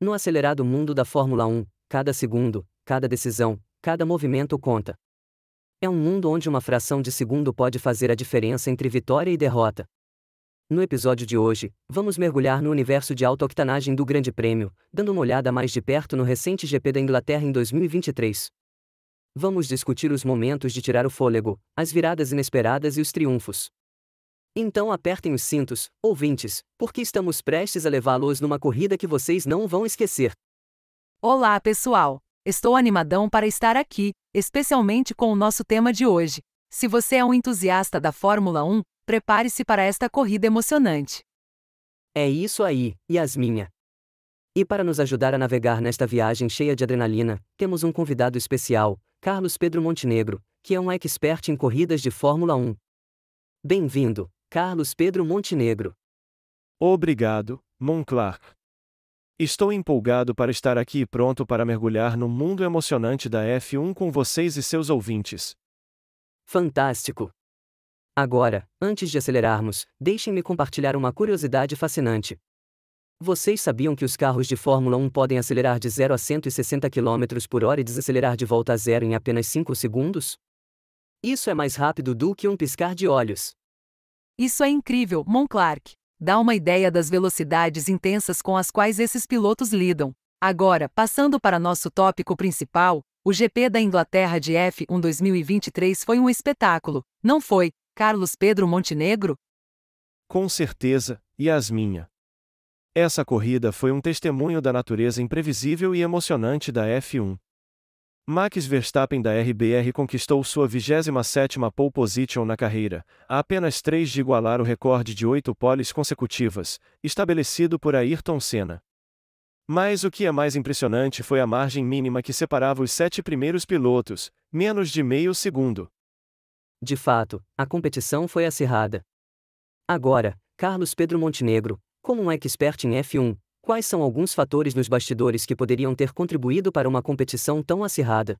No acelerado mundo da Fórmula 1, cada segundo, cada decisão, cada movimento conta. É um mundo onde uma fração de segundo pode fazer a diferença entre vitória e derrota. No episódio de hoje, vamos mergulhar no universo de alta octanagem do Grande Prêmio, dando uma olhada mais de perto no recente GP da Inglaterra em 2023. Vamos discutir os momentos de tirar o fôlego, as viradas inesperadas e os triunfos. Então apertem os cintos, ouvintes, porque estamos prestes a levá-los numa corrida que vocês não vão esquecer. Olá, pessoal! Estou animadão para estar aqui, especialmente com o nosso tema de hoje. Se você é um entusiasta da Fórmula 1, prepare-se para esta corrida emocionante. É isso aí, Yasminha. E para nos ajudar a navegar nesta viagem cheia de adrenalina, temos um convidado especial, Carlos Pedro Montenegro, que é um expert em corridas de Fórmula 1. Bem-vindo! Carlos Pedro Montenegro. Obrigado, Monclar. Estou empolgado para estar aqui e pronto para mergulhar no mundo emocionante da F1 com vocês e seus ouvintes. Fantástico! Agora, antes de acelerarmos, deixem-me compartilhar uma curiosidade fascinante. Vocês sabiam que os carros de Fórmula 1 podem acelerar de 0 a 160 km por hora e desacelerar de volta a zero em apenas 5 segundos? Isso é mais rápido do que um piscar de olhos. Isso é incrível, Monclark. Dá uma ideia das velocidades intensas com as quais esses pilotos lidam. Agora, passando para nosso tópico principal, o GP da Inglaterra de F1 2023 foi um espetáculo, não foi, Carlos Pedro Montenegro? Com certeza, Yasminha. Essa corrida foi um testemunho da natureza imprevisível e emocionante da F1. Max Verstappen da RBR conquistou sua 27ª pole position na carreira, a apenas três de igualar o recorde de oito poles consecutivas, estabelecido por Ayrton Senna. Mas o que é mais impressionante foi a margem mínima que separava os sete primeiros pilotos, menos de meio segundo. De fato, a competição foi acirrada. Agora, Carlos Pedro Montenegro, como um expert em F1, Quais são alguns fatores nos bastidores que poderiam ter contribuído para uma competição tão acirrada?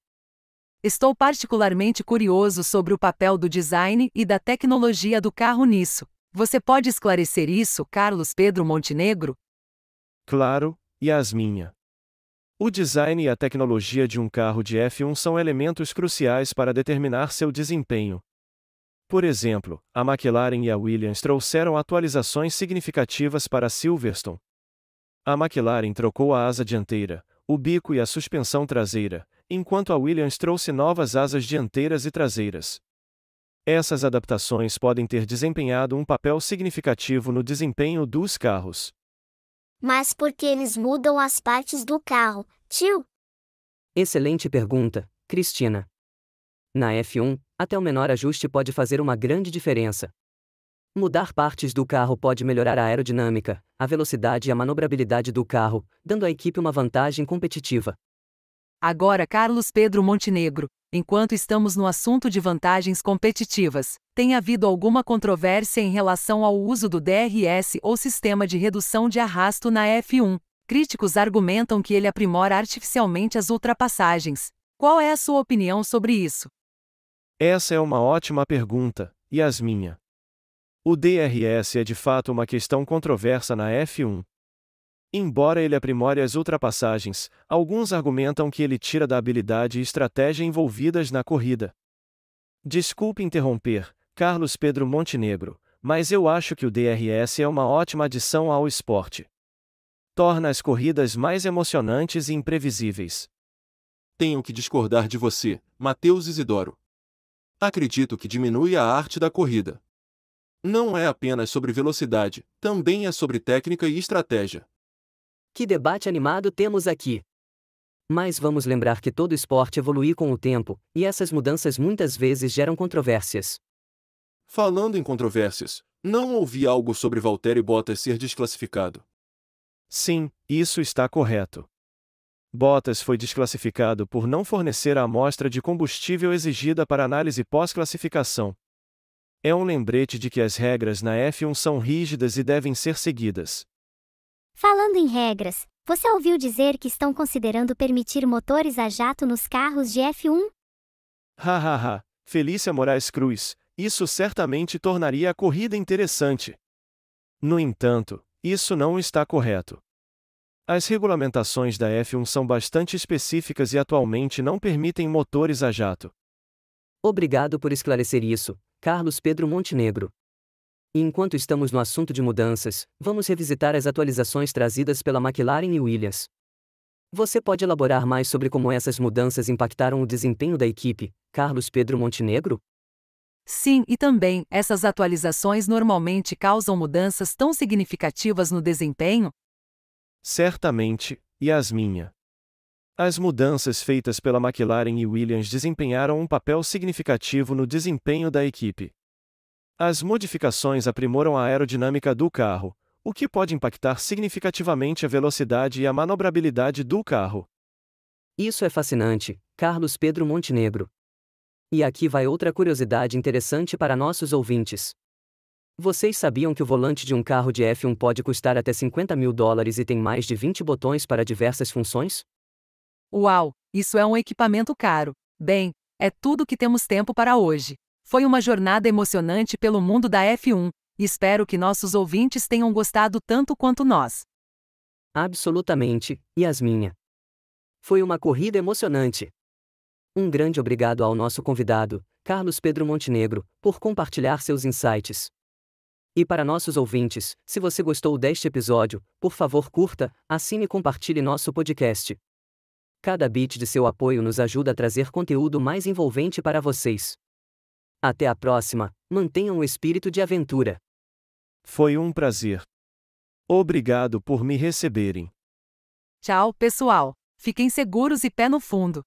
Estou particularmente curioso sobre o papel do design e da tecnologia do carro nisso. Você pode esclarecer isso, Carlos Pedro Montenegro? Claro, Yasminha. O design e a tecnologia de um carro de F1 são elementos cruciais para determinar seu desempenho. Por exemplo, a McLaren e a Williams trouxeram atualizações significativas para Silverstone, a McLaren trocou a asa dianteira, o bico e a suspensão traseira, enquanto a Williams trouxe novas asas dianteiras e traseiras. Essas adaptações podem ter desempenhado um papel significativo no desempenho dos carros. Mas por que eles mudam as partes do carro, tio? Excelente pergunta, Cristina. Na F1, até o menor ajuste pode fazer uma grande diferença. Mudar partes do carro pode melhorar a aerodinâmica, a velocidade e a manobrabilidade do carro, dando à equipe uma vantagem competitiva. Agora, Carlos Pedro Montenegro, enquanto estamos no assunto de vantagens competitivas, tem havido alguma controvérsia em relação ao uso do DRS ou sistema de redução de arrasto na F1. Críticos argumentam que ele aprimora artificialmente as ultrapassagens. Qual é a sua opinião sobre isso? Essa é uma ótima pergunta, e as minhas? O DRS é de fato uma questão controversa na F1. Embora ele aprimore as ultrapassagens, alguns argumentam que ele tira da habilidade e estratégia envolvidas na corrida. Desculpe interromper, Carlos Pedro Montenegro, mas eu acho que o DRS é uma ótima adição ao esporte. Torna as corridas mais emocionantes e imprevisíveis. Tenho que discordar de você, Matheus Isidoro. Acredito que diminui a arte da corrida. Não é apenas sobre velocidade, também é sobre técnica e estratégia. Que debate animado temos aqui! Mas vamos lembrar que todo esporte evolui com o tempo, e essas mudanças muitas vezes geram controvérsias. Falando em controvérsias, não ouvi algo sobre Valtteri Bottas ser desclassificado. Sim, isso está correto. Bottas foi desclassificado por não fornecer a amostra de combustível exigida para análise pós-classificação, é um lembrete de que as regras na F1 são rígidas e devem ser seguidas. Falando em regras, você ouviu dizer que estão considerando permitir motores a jato nos carros de F1? Hahaha, Felícia Moraes Cruz, isso certamente tornaria a corrida interessante. No entanto, isso não está correto. As regulamentações da F1 são bastante específicas e atualmente não permitem motores a jato. Obrigado por esclarecer isso, Carlos Pedro Montenegro. E enquanto estamos no assunto de mudanças, vamos revisitar as atualizações trazidas pela McLaren e Williams. Você pode elaborar mais sobre como essas mudanças impactaram o desempenho da equipe, Carlos Pedro Montenegro? Sim, e também, essas atualizações normalmente causam mudanças tão significativas no desempenho? Certamente, Yasminha. As mudanças feitas pela McLaren e Williams desempenharam um papel significativo no desempenho da equipe. As modificações aprimoram a aerodinâmica do carro, o que pode impactar significativamente a velocidade e a manobrabilidade do carro. Isso é fascinante, Carlos Pedro Montenegro. E aqui vai outra curiosidade interessante para nossos ouvintes. Vocês sabiam que o volante de um carro de F1 pode custar até 50 mil dólares e tem mais de 20 botões para diversas funções? Uau, isso é um equipamento caro. Bem, é tudo que temos tempo para hoje. Foi uma jornada emocionante pelo mundo da F1. Espero que nossos ouvintes tenham gostado tanto quanto nós. Absolutamente, Yasminha. Foi uma corrida emocionante. Um grande obrigado ao nosso convidado, Carlos Pedro Montenegro, por compartilhar seus insights. E para nossos ouvintes, se você gostou deste episódio, por favor curta, assine e compartilhe nosso podcast. Cada bit de seu apoio nos ajuda a trazer conteúdo mais envolvente para vocês. Até a próxima, mantenham o espírito de aventura. Foi um prazer. Obrigado por me receberem. Tchau, pessoal. Fiquem seguros e pé no fundo.